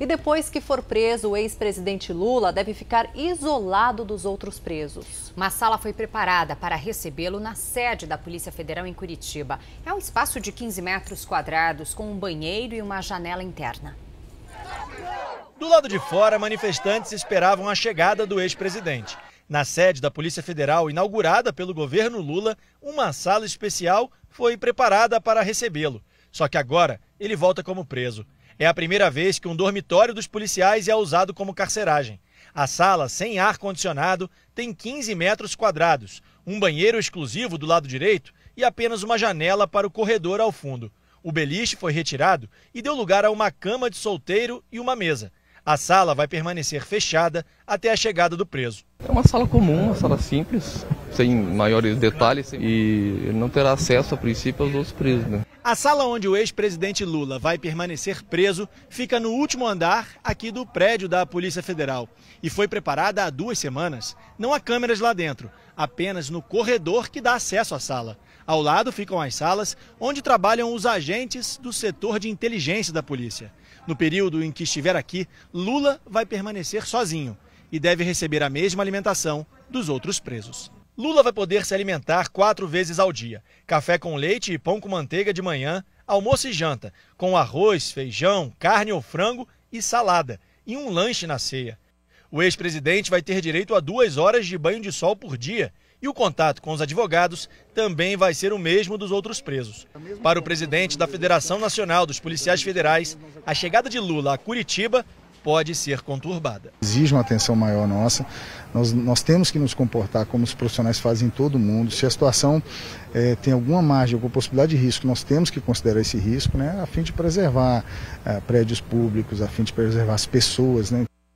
E depois que for preso, o ex-presidente Lula deve ficar isolado dos outros presos. Uma sala foi preparada para recebê-lo na sede da Polícia Federal em Curitiba. É um espaço de 15 metros quadrados, com um banheiro e uma janela interna. Do lado de fora, manifestantes esperavam a chegada do ex-presidente. Na sede da Polícia Federal, inaugurada pelo governo Lula, uma sala especial foi preparada para recebê-lo. Só que agora ele volta como preso. É a primeira vez que um dormitório dos policiais é usado como carceragem. A sala, sem ar-condicionado, tem 15 metros quadrados, um banheiro exclusivo do lado direito e apenas uma janela para o corredor ao fundo. O beliche foi retirado e deu lugar a uma cama de solteiro e uma mesa. A sala vai permanecer fechada até a chegada do preso. É uma sala comum, uma sala simples, sem maiores detalhes, e ele não terá acesso a princípio aos outros presos. Né? A sala onde o ex-presidente Lula vai permanecer preso fica no último andar aqui do prédio da Polícia Federal e foi preparada há duas semanas. Não há câmeras lá dentro, apenas no corredor que dá acesso à sala. Ao lado ficam as salas onde trabalham os agentes do setor de inteligência da polícia. No período em que estiver aqui, Lula vai permanecer sozinho e deve receber a mesma alimentação dos outros presos. Lula vai poder se alimentar quatro vezes ao dia: café com leite e pão com manteiga de manhã, almoço e janta, com arroz, feijão, carne ou frango e salada, e um lanche na ceia. O ex-presidente vai ter direito a duas horas de banho de sol por dia. E o contato com os advogados também vai ser o mesmo dos outros presos. Para o presidente da Federação Nacional dos Policiais Federais, a chegada de Lula a Curitiba pode ser conturbada. Exige uma atenção maior nossa. Nós, nós temos que nos comportar como os profissionais fazem em todo mundo. Se a situação é, tem alguma margem, alguma possibilidade de risco, nós temos que considerar esse risco, né, a fim de preservar é, prédios públicos, a fim de preservar as pessoas. Né.